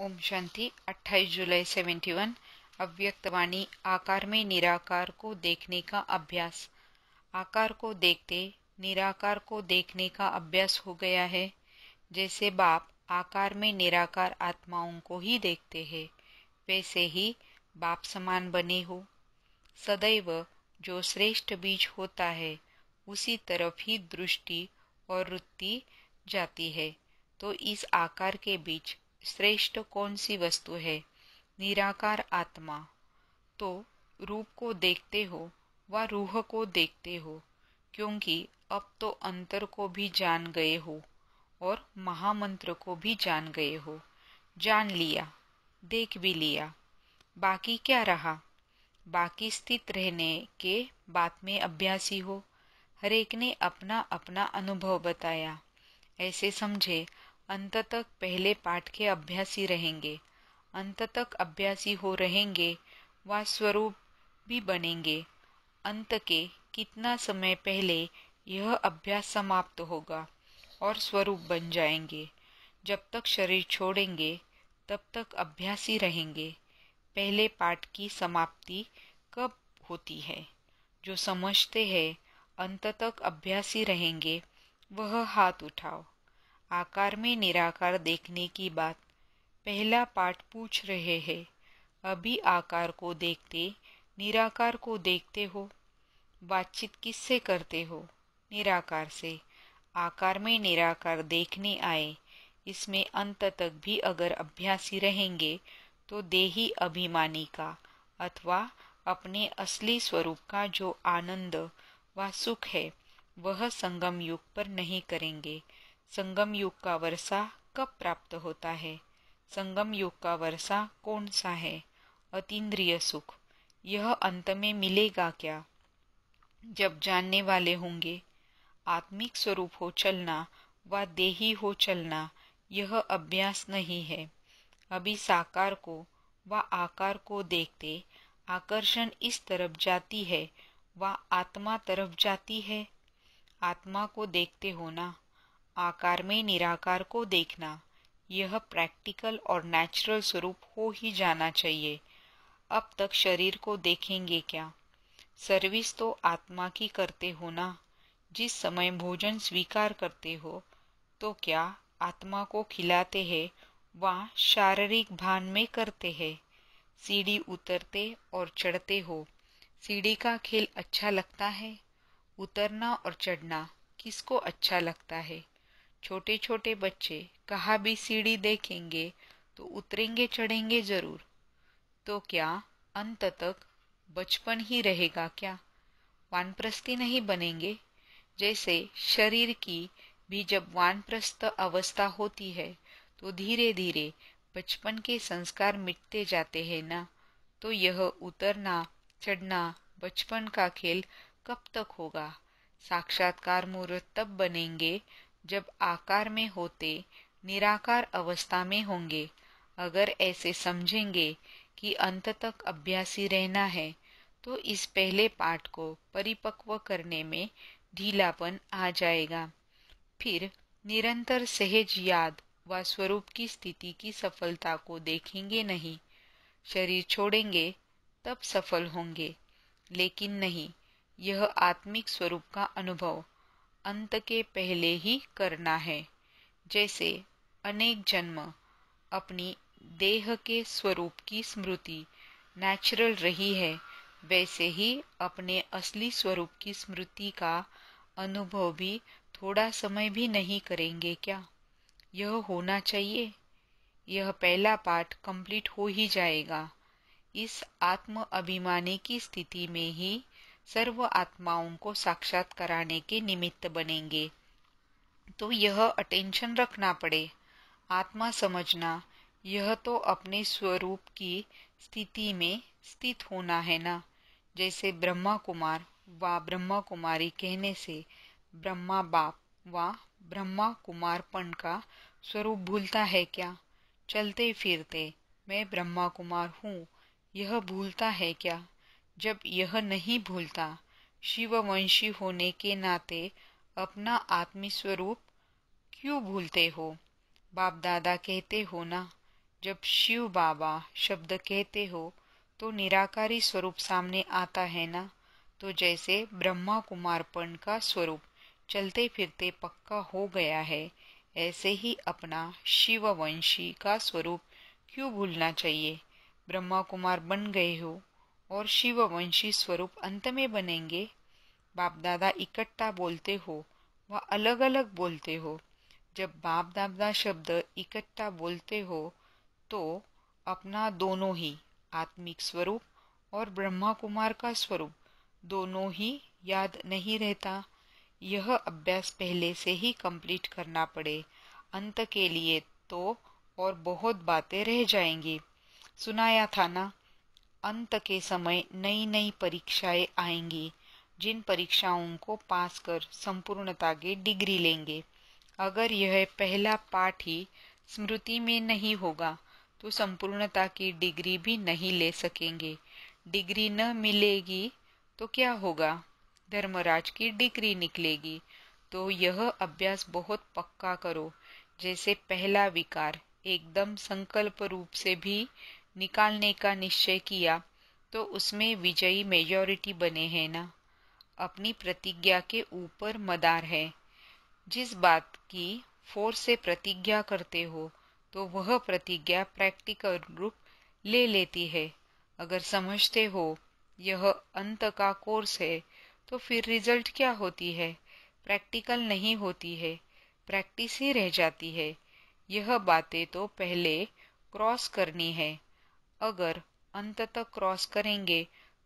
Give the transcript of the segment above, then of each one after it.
ओम शांति 28 जुलाई 71 अव्यक्तवाणी आकार में निराकार को देखने का अभ्यास आकार को देखते निराकार को देखने का अभ्यास हो गया है जैसे बाप आकार में निराकार आत्माओं को ही देखते हैं वैसे ही बाप समान बने हो सदैव जो श्रेष्ठ बीज होता है उसी तरफ ही दृष्टि और वृत्ति जाती है तो इस आकार के बीच श्रेष्ठ कौन सी वस्तु है निराकार आत्मा तो रूप को देखते हो व रूह को देखते हो क्योंकि अब तो अंतर को भी जान गए हो और महामंत्र को भी जान गए हो जान लिया देख भी लिया बाकी क्या रहा बाकी स्थित रहने के बात में अभ्यासी हो हरेक ने अपना अपना अनुभव बताया ऐसे समझे अंत तक पहले पाठ के अभ्यासी रहेंगे अंत तक अभ्यासी हो रहेंगे व स्वरूप भी बनेंगे अंत के कितना समय पहले यह अभ्यास समाप्त होगा और स्वरूप बन जाएंगे जब तक शरीर छोड़ेंगे तब तक अभ्यासी रहेंगे पहले पाठ की समाप्ति कब होती है जो समझते हैं अंत तक अभ्यासी रहेंगे वह हाथ उठाओ आकार में निराकार देखने की बात पहला पाठ पूछ रहे हैं अभी आकार को देखते निराकार को देखते हो बातचीत किससे करते हो निराकार से आकार में निराकार देखने आए इसमें अंत तक भी अगर अभ्यासी रहेंगे तो देही अभिमानी का अथवा अपने असली स्वरूप का जो आनंद व सुख है वह संगम युग पर नहीं करेंगे संगम युग का वर्षा कब प्राप्त होता है संगम युग का वर्षा कौन सा है अतीन्द्रिय सुख यह अंत में मिलेगा क्या जब जानने वाले होंगे आत्मिक स्वरूप हो चलना व देही हो चलना यह अभ्यास नहीं है अभी साकार को व आकार को देखते आकर्षण इस तरफ जाती है व आत्मा तरफ जाती है आत्मा को देखते होना आकार में निराकार को देखना यह प्रैक्टिकल और नेचुरल स्वरूप हो ही जाना चाहिए अब तक शरीर को देखेंगे क्या सर्विस तो आत्मा की करते हो ना जिस समय भोजन स्वीकार करते हो तो क्या आत्मा को खिलाते हैं व शारीरिक भान में करते हैं सीढ़ी उतरते और चढ़ते हो सीढ़ी का खेल अच्छा लगता है उतरना और चढ़ना किसको अच्छा लगता है छोटे छोटे बच्चे कहा भी सीढ़ी देखेंगे तो उतरेंगे चढ़ेंगे जरूर तो क्या अंत तक बचपन ही रहेगा क्या वानप्रस्थी नहीं बनेंगे जैसे शरीर की भी जब वानप्रस्थ अवस्था होती है तो धीरे धीरे बचपन के संस्कार मिटते जाते हैं ना तो यह उतरना चढ़ना बचपन का खेल कब तक होगा साक्षात्कार मुहूर्त तब बनेंगे जब आकार में होते निराकार अवस्था में होंगे अगर ऐसे समझेंगे कि अंत तक अभ्यासी रहना है तो इस पहले पाठ को परिपक्व करने में ढीलापन आ जाएगा फिर निरंतर सहज याद व स्वरूप की स्थिति की सफलता को देखेंगे नहीं शरीर छोड़ेंगे तब सफल होंगे लेकिन नहीं यह आत्मिक स्वरूप का अनुभव अंत के पहले ही करना है जैसे अनेक जन्म अपनी देह के स्वरूप की स्मृति नेचुरल रही है वैसे ही अपने असली स्वरूप की स्मृति का अनुभव भी थोड़ा समय भी नहीं करेंगे क्या यह होना चाहिए यह पहला पाठ कंप्लीट हो ही जाएगा इस आत्म अभिमानी की स्थिति में ही सर्व आत्माओं को साक्षात कराने के निमित्त बनेंगे तो यह अटेंशन रखना पड़े आत्मा समझना यह तो अपने स्वरूप की स्थिति में स्थित होना है ना जैसे ब्रह्मा कुमार व ब्रह्मा कुमारी कहने से ब्रह्मा बाप व ब्रह्मा कुमारपन का स्वरूप भूलता है क्या चलते फिरते मैं ब्रह्मा कुमार हूँ यह भूलता है क्या जब यह नहीं भूलता शिववंशी होने के नाते अपना आत्मी स्वरूप क्यों भूलते हो बाप दादा कहते हो ना जब शिव बाबा शब्द कहते हो तो निराकारी स्वरूप सामने आता है ना तो जैसे ब्रह्मा कुमारपण का स्वरूप चलते फिरते पक्का हो गया है ऐसे ही अपना शिववंशी का स्वरूप क्यों भूलना चाहिए ब्रह्मा कुमार बन गए हो और शिववंशी स्वरूप अंत में बनेंगे बाप दादा इकट्ठा बोलते हो व अलग अलग बोलते हो जब बाप दादा शब्द इकट्ठा बोलते हो तो अपना दोनों ही आत्मिक स्वरूप और ब्रह्मा कुमार का स्वरूप दोनों ही याद नहीं रहता यह अभ्यास पहले से ही कंप्लीट करना पड़े अंत के लिए तो और बहुत बातें रह जाएंगी सुनाया था ना अंत के समय नई नई परीक्षाएं आएंगी जिन परीक्षाओं को पास कर संपूर्णता की डिग्री लेंगे अगर यह पहला पाठ ही स्मृति में नहीं होगा तो संपूर्णता की डिग्री भी नहीं ले सकेंगे डिग्री न मिलेगी तो क्या होगा धर्मराज की डिग्री निकलेगी तो यह अभ्यास बहुत पक्का करो जैसे पहला विकार एकदम संकल्प रूप से भी निकालने का निश्चय किया तो उसमें विजयी मेजॉरिटी बने हैं ना अपनी प्रतिज्ञा के ऊपर मदार है जिस बात की फोर से प्रतिज्ञा करते हो तो वह प्रतिज्ञा प्रैक्टिकल रूप ले लेती है अगर समझते हो यह अंत का कोर्स है तो फिर रिजल्ट क्या होती है प्रैक्टिकल नहीं होती है प्रैक्टिस ही रह जाती है यह बातें तो पहले क्रॉस करनी है अगर अंततः क्रॉस करेंगे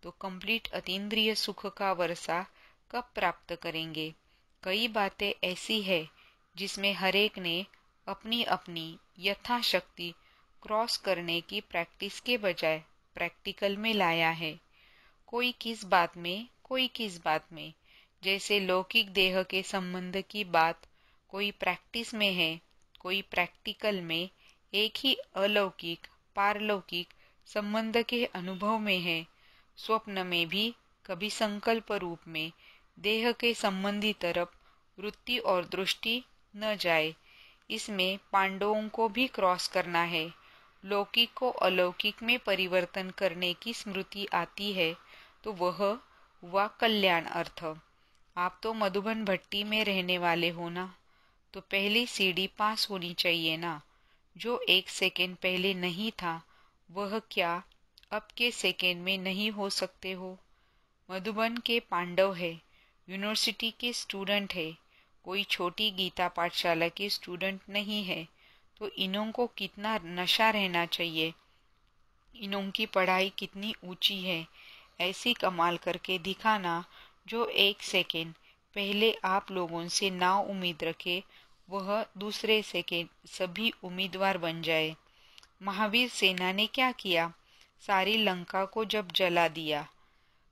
तो कंप्लीट अतीन्द्रिय सुख का वर्षा कब प्राप्त करेंगे कई बातें ऐसी है जिसमें हरेक ने अपनी अपनी यथाशक्ति क्रॉस करने की प्रैक्टिस के बजाय प्रैक्टिकल में लाया है कोई किस बात में कोई किस बात में जैसे लौकिक देह के संबंध की बात कोई प्रैक्टिस में है कोई प्रैक्टिकल में एक ही अलौकिक पारलौकिक संबंध के अनुभव में है स्वप्न में भी कभी संकल्प रूप में देह के संबंधी तरफ वृत्ति और दृष्टि न जाए इसमें पांडवों को भी क्रॉस करना है लौकिक को अलौकिक में परिवर्तन करने की स्मृति आती है तो वह हुआ कल्याण अर्थ आप तो मधुबन भट्टी में रहने वाले हो ना तो पहली सीढ़ी पास होनी चाहिए ना जो एक सेकेंड पहले नहीं था वह क्या अब के सेकेंड में नहीं हो सकते हो मधुबन के पांडव है यूनिवर्सिटी के स्टूडेंट है कोई छोटी गीता पाठशाला के स्टूडेंट नहीं है तो इनों को कितना नशा रहना चाहिए इनों की पढ़ाई कितनी ऊंची है ऐसी कमाल करके दिखाना जो एक सेकेंड पहले आप लोगों से ना उम्मीद रखे वह दूसरे सेकेंड सभी उम्मीदवार बन जाए महावीर सेना ने क्या किया सारी लंका को जब जला दिया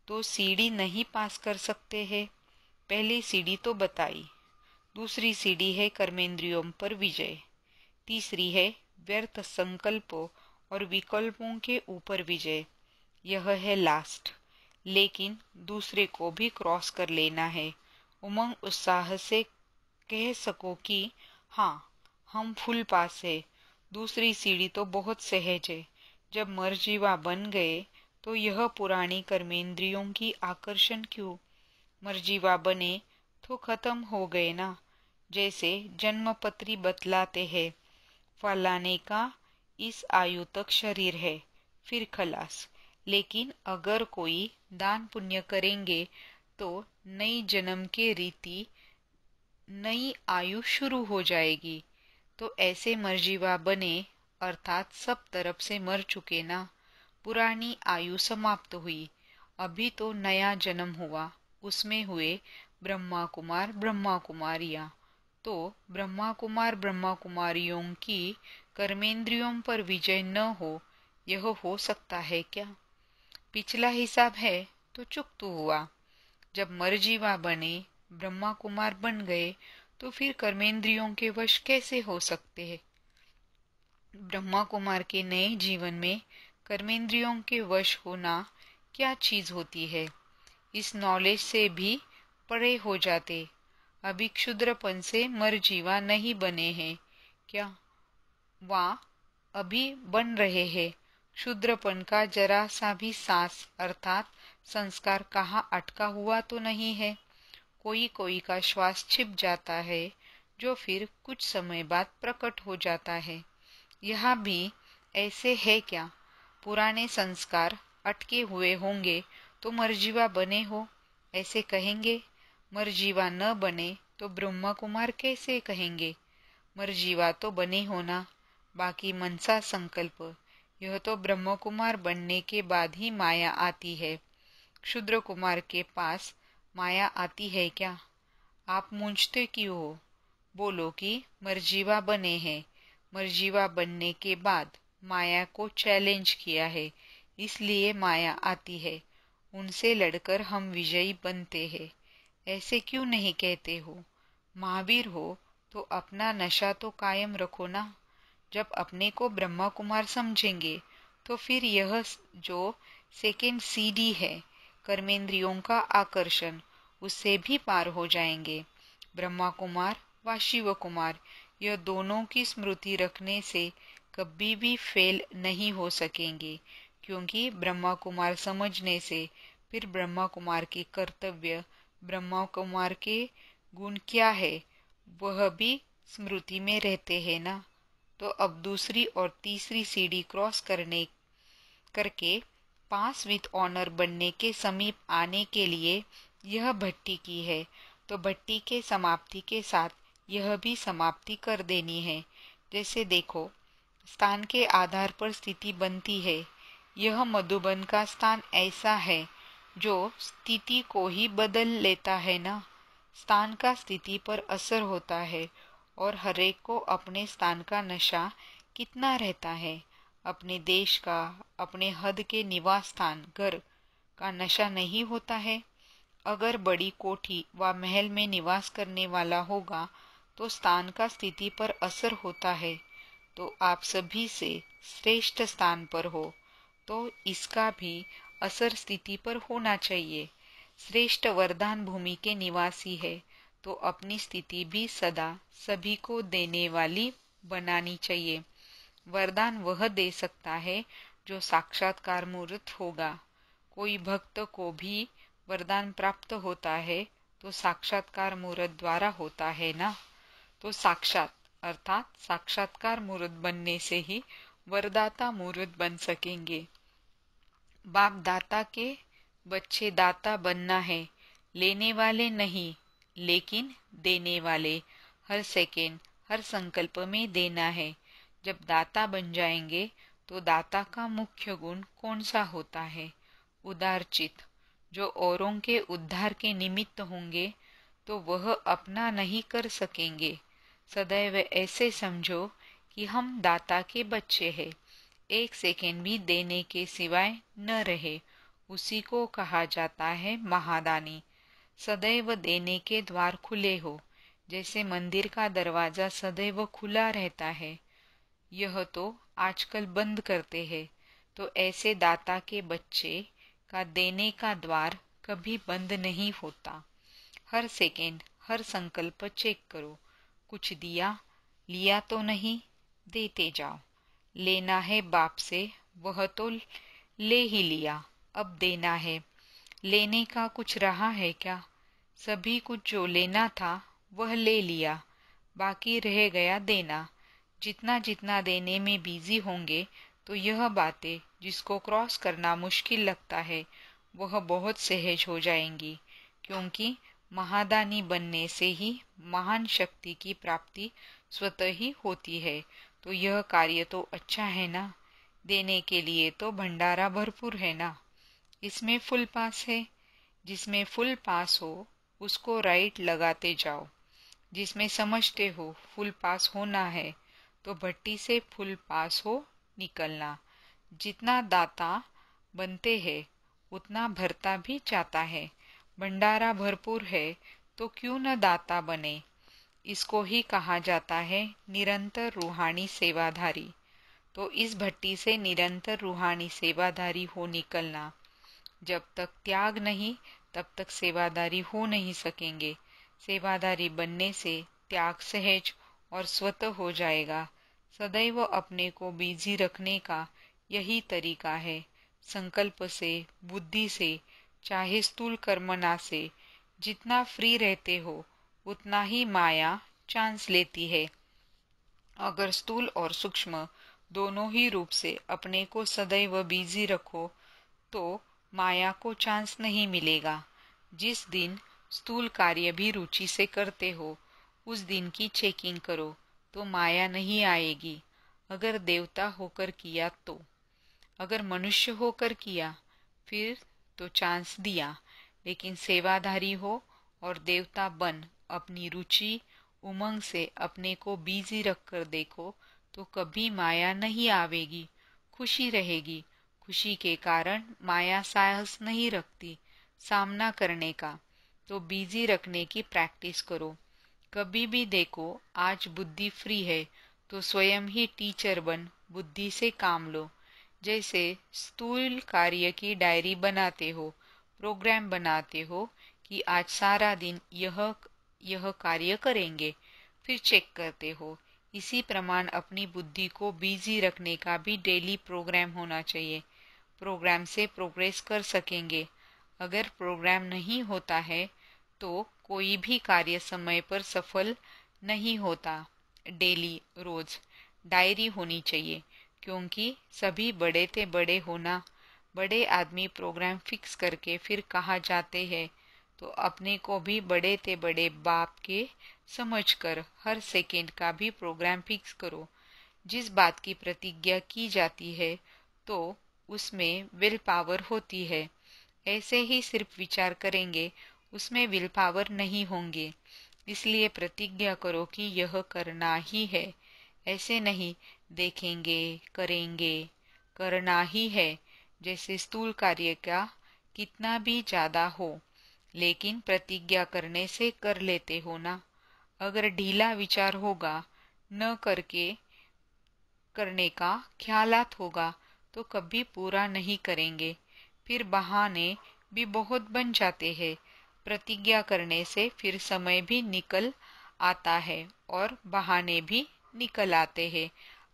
तो सीढ़ी नहीं पास कर सकते हैं पहली सीढ़ी तो बताई दूसरी सीढ़ी है कर्मेंद्रियों पर विजय तीसरी है व्यर्थ संकल्पों और विकल्पों के ऊपर विजय यह है लास्ट लेकिन दूसरे को भी क्रॉस कर लेना है उमंग उत्साह से कह सको कि हाँ हम फुल पास है दूसरी सीढ़ी तो बहुत सहज है जब मरजीवा बन गए तो यह पुरानी कर्मेंद्रियों की आकर्षण क्यों मरजीवा बने तो खत्म हो गए ना जैसे जन्मपत्री बतलाते हैं फलाने का इस आयु तक शरीर है फिर खलास लेकिन अगर कोई दान पुण्य करेंगे तो नई जन्म के रीति नई आयु शुरू हो जाएगी तो ऐसे मरजीवा बने अर्थात सब तरफ से मर चुके ना पुरानी आयु समाप्त हुई अभी तो नया जन्म हुआ उसमें हुए ब्रह्मा कुमार ब्रह्मा कुमारियाँ तो ब्रह्मा कुमार ब्रह्मा कुमारियों की कर्मेंद्रियों पर विजय न हो यह हो सकता है क्या पिछला हिसाब है तो चुप तो हुआ जब मरजीवा बने ब्रह्मा कुमार बन गए तो फिर कर्मेंद्रियों के वश कैसे हो सकते हैं ब्रह्मा कुमार के नए जीवन में कर्मेंद्रियों के वश होना क्या चीज होती है इस नॉलेज से भी परे हो जाते अभी क्षुद्रपन से मर जीवा नहीं बने हैं क्या वा अभी बन रहे हैं क्षुद्रपन का जरा सा भी सांस अर्थात संस्कार कहाँ अटका हुआ तो नहीं है कोई कोई का श्वास छिप जाता है जो फिर कुछ समय बाद प्रकट हो जाता है यह भी ऐसे है क्या पुराने संस्कार अटके हुए होंगे तो मर्जीवा बने हो ऐसे कहेंगे मर्जीवा न बने तो ब्रह्मा कुमार कैसे कहेंगे मर्जीवा तो बने होना बाकी मनसा संकल्प यह तो ब्रह्म कुमार बनने के बाद ही माया आती है क्षुद्र कुमार के पास माया आती है क्या आप मूंझते क्यों हो बोलो कि मर्जीवा बने हैं मर्जीवा बनने के बाद माया को चैलेंज किया है इसलिए माया आती है उनसे लड़कर हम विजयी बनते हैं ऐसे क्यों नहीं कहते हो महावीर हो तो अपना नशा तो कायम रखो ना जब अपने को ब्रह्मा कुमार समझेंगे तो फिर यह जो सेकेंड सीडी है कर्मेंद्रियों का आकर्षण उससे भी पार हो जाएंगे ब्रह्मा कुमार व शिव कुमार यह दोनों की स्मृति रखने से कभी भी फेल नहीं हो सकेंगे क्योंकि ब्रह्मा कुमार समझने से फिर ब्रह्मा कुमार के कर्तव्य ब्रह्मा कुमार के गुण क्या है वह भी स्मृति में रहते हैं ना तो अब दूसरी और तीसरी सीढ़ी क्रॉस करने करके पास विद ऑनर बनने के समीप आने के लिए यह भट्टी की है तो भट्टी के समाप्ति के साथ यह भी समाप्ति कर देनी है जैसे देखो स्थान के आधार पर स्थिति बनती है यह मधुबन का स्थान ऐसा है जो स्थिति को ही बदल लेता है ना स्थान का स्थिति पर असर होता है और हरेक को अपने स्थान का नशा कितना रहता है अपने देश का अपने हद के निवास स्थान घर का नशा नहीं होता है अगर बड़ी कोठी व महल में निवास करने वाला होगा तो स्थान का स्थिति पर असर होता है तो आप सभी से श्रेष्ठ स्थान पर हो तो इसका भी असर स्थिति पर होना चाहिए श्रेष्ठ वरदान भूमि के निवासी है तो अपनी स्थिति भी सदा सभी को देने वाली बनानी चाहिए वरदान वह दे सकता है जो साक्षात्कार मुहूर्त होगा कोई भक्त को भी वरदान प्राप्त होता है तो साक्षात्कार मुहूर्त द्वारा होता है ना तो साक्षात अर्थात साक्षात्कार मुहूर्त बनने से ही वरदाता मुहूर्त बन सकेंगे बाप दाता के बच्चे दाता बनना है लेने वाले नहीं लेकिन देने वाले हर सेकेंड हर संकल्प में देना है जब दाता बन जाएंगे तो दाता का मुख्य गुण कौन सा होता है उदारचित जो औरों के उद्धार के निमित्त होंगे तो वह अपना नहीं कर सकेंगे सदैव ऐसे समझो कि हम दाता के बच्चे हैं एक सेकेंड भी देने के सिवाय न रहे उसी को कहा जाता है महादानी सदैव देने के द्वार खुले हो जैसे मंदिर का दरवाज़ा सदैव खुला रहता है यह तो आजकल बंद करते हैं तो ऐसे दाता के बच्चे का देने का द्वार कभी बंद नहीं होता हर सेकेंड हर संकल्प चेक करो कुछ दिया लिया तो नहीं देते जाओ लेना है बाप से वह तो ले ही लिया अब देना है लेने का कुछ रहा है क्या सभी कुछ जो लेना था वह ले लिया बाकी रह गया देना जितना जितना देने में बिजी होंगे तो यह बातें जिसको क्रॉस करना मुश्किल लगता है वह बहुत सहज हो जाएंगी क्योंकि महादानी बनने से ही महान शक्ति की प्राप्ति स्वतः ही होती है तो यह कार्य तो अच्छा है ना देने के लिए तो भंडारा भरपूर है ना इसमें फुल पास है जिसमें फुल पास हो उसको राइट लगाते जाओ जिसमें समझते हो फुल पास होना है तो भट्टी से फुल पास हो निकलना जितना दाता बनते हैं उतना भरता भी चाहता है भंडारा भरपूर है तो क्यों न दाता बने इसको ही कहा जाता है निरंतर रूहानी सेवाधारी तो इस भट्टी से निरंतर रूहानी सेवाधारी हो निकलना जब तक त्याग नहीं तब तक सेवादारी हो नहीं सकेंगे सेवादारी बनने से त्याग सहज और स्वतः हो जाएगा सदैव अपने को बिजी रखने का यही तरीका है संकल्प से बुद्धि से चाहे स्थूल कर्मना से जितना फ्री रहते हो उतना ही माया चांस लेती है अगर स्थूल और सूक्ष्म दोनों ही रूप से अपने को सदैव बिजी रखो तो माया को चांस नहीं मिलेगा जिस दिन स्थूल कार्य भी रुचि से करते हो उस दिन की चेकिंग करो तो माया नहीं आएगी अगर देवता होकर किया तो अगर मनुष्य होकर किया फिर तो चांस दिया लेकिन सेवाधारी हो और देवता बन अपनी रुचि उमंग से अपने को बिजी रख कर देखो तो कभी माया नहीं आवेगी खुशी रहेगी खुशी के कारण माया साहस नहीं रखती सामना करने का तो बिजी रखने की प्रैक्टिस करो कभी भी देखो आज बुद्धि फ्री है तो स्वयं ही टीचर बन बुद्धि से काम लो जैसे स्थूल कार्य की डायरी बनाते हो प्रोग्राम बनाते हो कि आज सारा दिन यह यह कार्य करेंगे फिर चेक करते हो इसी प्रमाण अपनी बुद्धि को बिजी रखने का भी डेली प्रोग्राम होना चाहिए प्रोग्राम से प्रोग्रेस कर सकेंगे अगर प्रोग्राम नहीं होता है तो कोई भी कार्य समय पर सफल नहीं होता डेली रोज डायरी होनी चाहिए क्योंकि सभी बड़े थे बड़े होना बड़े आदमी प्रोग्राम फिक्स करके फिर कहा जाते हैं तो अपने को भी बड़े थे बड़े बाप के समझकर हर सेकेंड का भी प्रोग्राम फिक्स करो जिस बात की प्रतिज्ञा की जाती है तो उसमें विल पावर होती है ऐसे ही सिर्फ विचार करेंगे उसमें विल पावर नहीं होंगे इसलिए प्रतिज्ञा करो कि यह करना ही है ऐसे नहीं देखेंगे करेंगे करना ही है जैसे स्थूल कार्य का कितना भी ज़्यादा हो लेकिन प्रतिज्ञा करने से कर लेते हो ना अगर ढीला विचार होगा न करके करने का ख्यालात होगा तो कभी पूरा नहीं करेंगे फिर बहाने भी बहुत बन जाते हैं प्रतिज्ञा करने से फिर समय भी निकल आता है और बहाने भी निकल आते हैं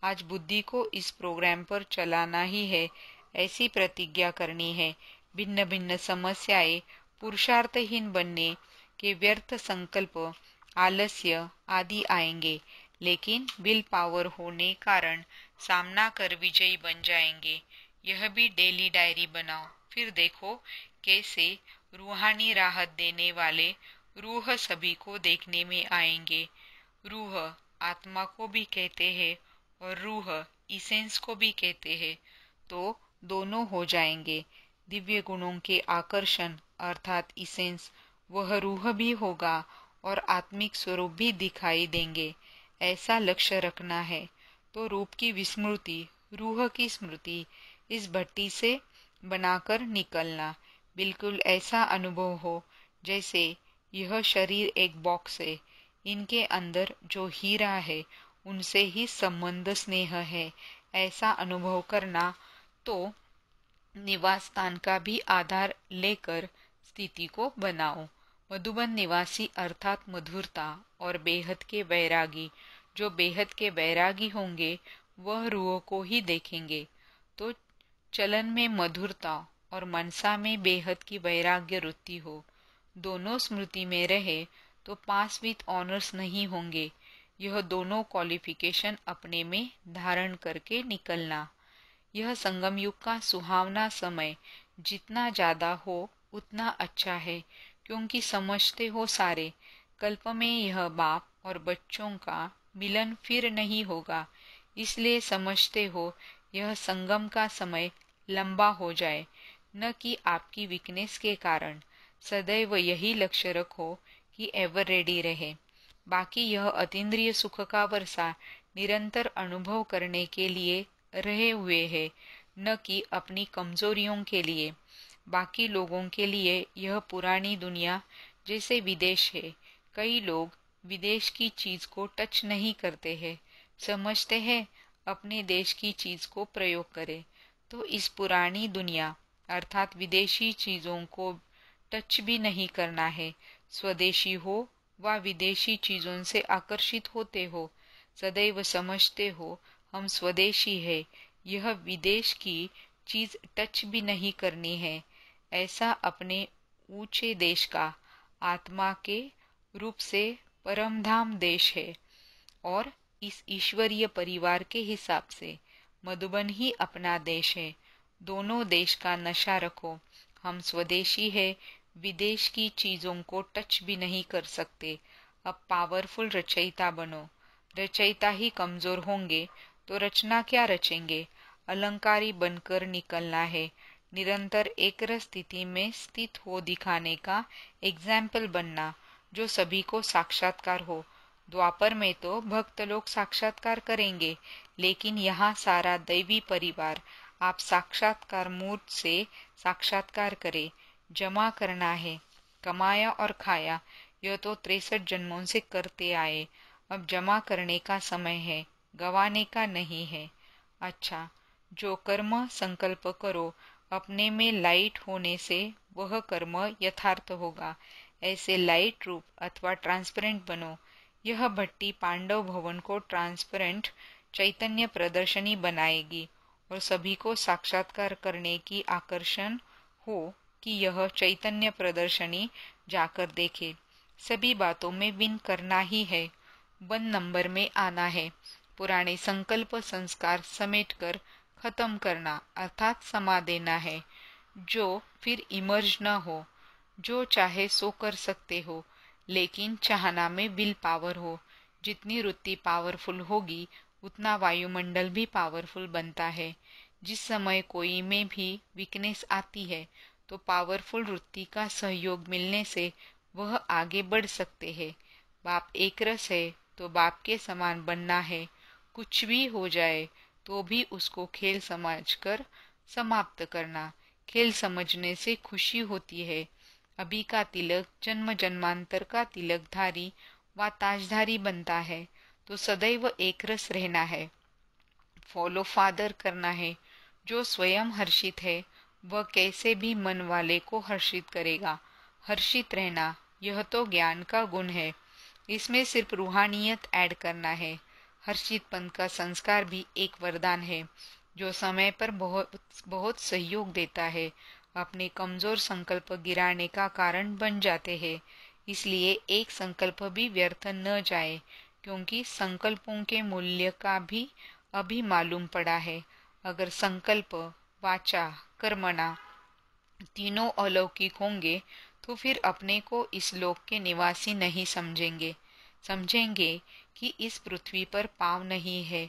आज बुद्धि को इस प्रोग्राम पर चलाना ही है ऐसी प्रतिज्ञा करनी है भिन्न भिन्न समस्याएं पुरुषार्थहीन बनने के व्यर्थ संकल्प आलस्य आदि आएंगे लेकिन विल पावर होने कारण सामना कर विजयी बन जाएंगे यह भी डेली डायरी बनाओ फिर देखो कैसे रूहानी राहत देने वाले रूह सभी को देखने में आएंगे रूह आत्मा को भी कहते हैं और रूह इसेंस को भी कहते हैं तो दोनों हो जाएंगे दिव्य गुणों के आकर्षण अर्थात इसेंस वह रूह भी होगा और आत्मिक स्वरूप भी दिखाई देंगे ऐसा लक्ष्य रखना है तो रूप की विस्मृति रूह की स्मृति इस भट्टी से बनाकर निकलना बिल्कुल ऐसा अनुभव हो जैसे यह शरीर एक बॉक्स है इनके अंदर जो हीरा है उनसे ही संबंध स्नेह है ऐसा अनुभव करना तो निवास स्थान का भी आधार लेकर स्थिति को बनाओ मधुबन निवासी अर्थात मधुरता और बेहद के वैरागी जो बेहद के वैरागी होंगे वह रूह को ही देखेंगे तो चलन में मधुरता और मनसा में बेहद की वैराग्य वृत्ति हो दोनों स्मृति में रहे तो पास विथ ऑनर्स नहीं होंगे यह दोनों क्वालिफिकेशन अपने में धारण करके निकलना यह संगम युग का सुहावना समय जितना ज़्यादा हो उतना अच्छा है क्योंकि समझते हो सारे कल्प में यह बाप और बच्चों का मिलन फिर नहीं होगा इसलिए समझते हो यह संगम का समय लंबा हो जाए न कि आपकी वीकनेस के कारण सदैव यही लक्ष्य रखो कि एवर रेडी रहे बाकी यह अतीन्द्रिय सुख का वर्षा निरंतर अनुभव करने के लिए रहे हुए है न कि अपनी कमजोरियों के लिए बाकी लोगों के लिए यह पुरानी दुनिया जैसे विदेश है कई लोग विदेश की चीज़ को टच नहीं करते हैं समझते हैं अपने देश की चीज़ को प्रयोग करें तो इस पुरानी दुनिया अर्थात विदेशी चीज़ों को टच भी नहीं करना है स्वदेशी हो व विदेशी चीज़ों से आकर्षित होते हो सदैव समझते हो हम स्वदेशी है यह विदेश की चीज़ टच भी नहीं करनी है ऐसा अपने ऊंचे देश का आत्मा के रूप से परमधाम देश है और इस ईश्वरीय परिवार के हिसाब से मधुबन ही अपना देश है दोनों देश का नशा रखो हम स्वदेशी है विदेश की चीज़ों को टच भी नहीं कर सकते अब पावरफुल रचयिता बनो रचयिता ही कमज़ोर होंगे तो रचना क्या रचेंगे अलंकारी बनकर निकलना है निरंतर एक स्थिति में स्थित हो दिखाने का एग्जाम्पल बनना जो सभी को साक्षात्कार हो द्वापर में तो भक्त लोग साक्षात्कार करेंगे लेकिन यहाँ सारा दैवी परिवार आप साक्षात्कार मूर्त से साक्षात्कार करे जमा करना है कमाया और खाया यह तो तिरसठ जन्मों से करते आए अब जमा करने का समय है गवाने का नहीं है अच्छा जो कर्म संकल्प करो अपने में लाइट होने से वह कर्म यथार्थ होगा ऐसे लाइट रूप अथवा ट्रांसपेरेंट बनो यह भट्टी पांडव भवन को ट्रांसपेरेंट चैतन्य प्रदर्शनी बनाएगी और सभी को साक्षात्कार करने की आकर्षण हो कि यह चैतन्य प्रदर्शनी जाकर देखे सभी बातों में विन करना ही है वन नंबर में आना है पुराने संकल्प संस्कार समेट कर खत्म करना अर्थात समा देना है जो फिर इमर्ज न हो जो चाहे सो कर सकते हो लेकिन चाहना में विल पावर हो जितनी वृत्ति पावरफुल होगी उतना वायुमंडल भी पावरफुल बनता है जिस समय कोई में भी वीकनेस आती है तो पावरफुल वृत्ति का सहयोग मिलने से वह आगे बढ़ सकते हैं बाप एक रस है तो बाप के समान बनना है कुछ भी हो जाए तो भी उसको खेल समझ कर समाप्त करना खेल समझने से खुशी होती है अभी का तिलक जन्म जन्मांतर का तिलकधारी व ताजधारी बनता है तो सदैव एकरस रहना है फॉलो फादर करना है जो स्वयं हर्षित है वह कैसे भी मन वाले को हर्षित करेगा हर्षित रहना यह तो ज्ञान का गुण है इसमें सिर्फ रूहानियत ऐड करना है पंथ का संस्कार भी एक वरदान है जो समय पर बहुत बहुत सहयोग देता है अपने कमजोर संकल्प गिराने का कारण बन जाते हैं इसलिए एक संकल्प भी व्यर्थ न जाए क्योंकि संकल्पों के मूल्य का भी अभी मालूम पड़ा है अगर संकल्प वाचा कर्मणा तीनों अलौकिक होंगे तो फिर अपने को इस लोक के निवासी नहीं समझेंगे समझेंगे कि इस पृथ्वी पर पाव नहीं है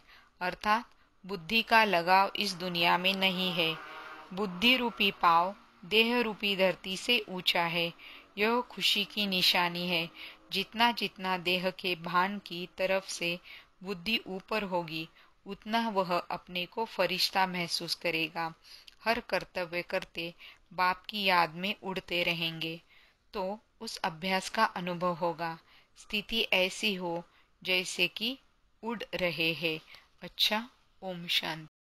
अर्थात बुद्धि का लगाव इस दुनिया में नहीं है बुद्धि रूपी पाव देह रूपी धरती से ऊंचा है यह खुशी की निशानी है जितना जितना देह के भान की तरफ से बुद्धि ऊपर होगी उतना वह अपने को फरिश्ता महसूस करेगा हर कर्तव्य करते बाप की याद में उड़ते रहेंगे तो उस अभ्यास का अनुभव होगा स्थिति ऐसी हो जैसे कि उड़ रहे हैं अच्छा ओम शांति